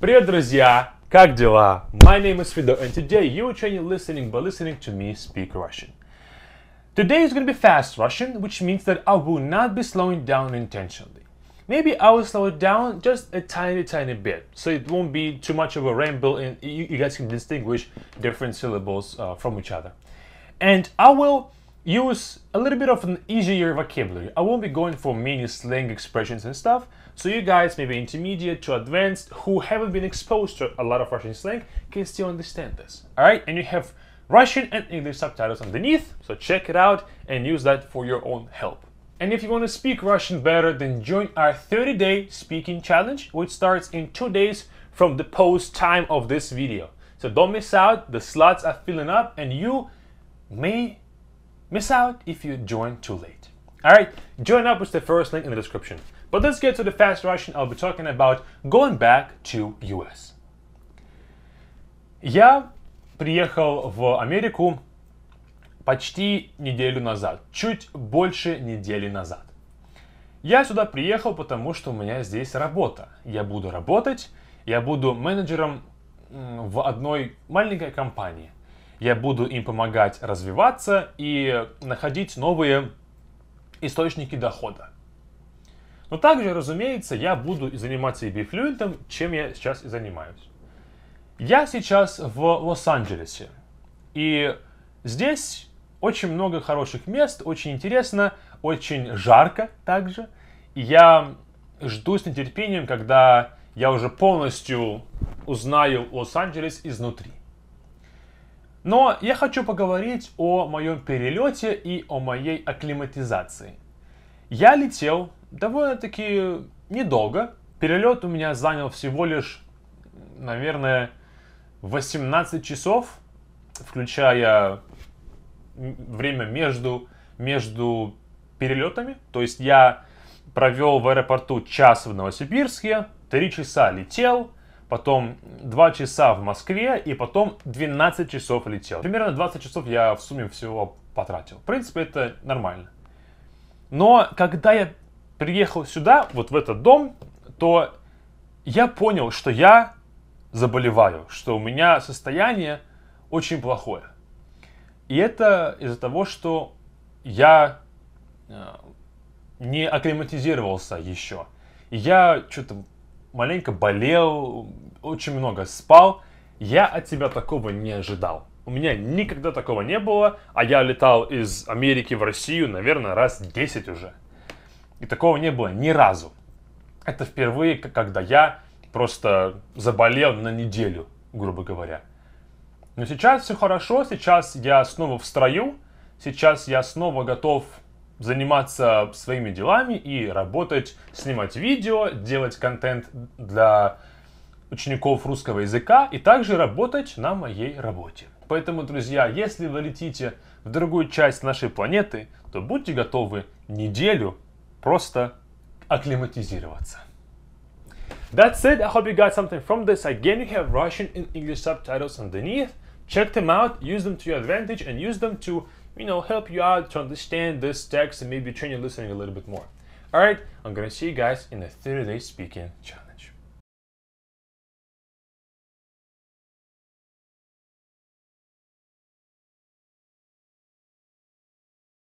Привет, друзья! Как дела? My name is Fido, and today you are training listening by listening to me speak Russian. Today is going to be fast Russian, which means that I will not be slowing down intentionally. Maybe I will slow it down just a tiny, tiny bit, so it won't be too much of a ramble, and you, you guys can distinguish different syllables uh, from each other. And I will use a little bit of an easier vocabulary. I won't be going for many slang expressions and stuff, so you guys, maybe intermediate to advanced, who haven't been exposed to a lot of Russian slang, can still understand this, alright? And you have Russian and English subtitles underneath, so check it out and use that for your own help. And if you want to speak Russian better, then join our 30-day speaking challenge, which starts in two days from the post time of this video. So don't miss out, the slots are filling up and you may miss out if you join too late. All right, join up with the first link in the description. But let's get to the fast Russian I'll be talking about going back to US. Я приехал в Америку почти неделю назад, чуть больше недели назад. Я сюда приехал, потому что у меня здесь работа. Я буду работать, я буду менеджером в одной маленькой компании. Я буду им помогать развиваться и находить новые источники дохода. Но также, разумеется, я буду заниматься и бифлюентом, чем я сейчас и занимаюсь. Я сейчас в Лос-Анджелесе. И здесь очень много хороших мест, очень интересно, очень жарко также. И я жду с нетерпением, когда я уже полностью узнаю Лос-Анджелес изнутри. Но я хочу поговорить о моем перелете и о моей акклиматизации. Я летел довольно-таки недолго. Перелет у меня занял всего лишь, наверное, 18 часов, включая время между, между перелетами. То есть я провел в аэропорту час в Новосибирске, три часа летел, потом 2 часа в Москве и потом 12 часов летел. Примерно 20 часов я в сумме всего потратил. В принципе, это нормально. Но когда я приехал сюда, вот в этот дом, то я понял, что я заболеваю, что у меня состояние очень плохое. И это из-за того, что я э, не акклиматизировался еще. И я что-то маленько болел, очень много спал. Я от тебя такого не ожидал. У меня никогда такого не было, а я летал из Америки в Россию, наверное, раз 10 уже. И такого не было ни разу. Это впервые, когда я просто заболел на неделю, грубо говоря. Но сейчас все хорошо, сейчас я снова в строю, сейчас я снова готов заниматься своими делами и работать, снимать видео, делать контент для учеников русского языка и также работать на моей работе. Поэтому, друзья, если вы летите в другую часть нашей планеты, то будьте готовы неделю просто акклиматизироваться. That's it. I hope you got something from this. Again, you have Russian and English subtitles underneath. Check them out, use them to your advantage, and use them to you know, help you out to understand this text and maybe train your listening a little bit more. All right, I'm gonna see you guys in the 30 day speaking channel.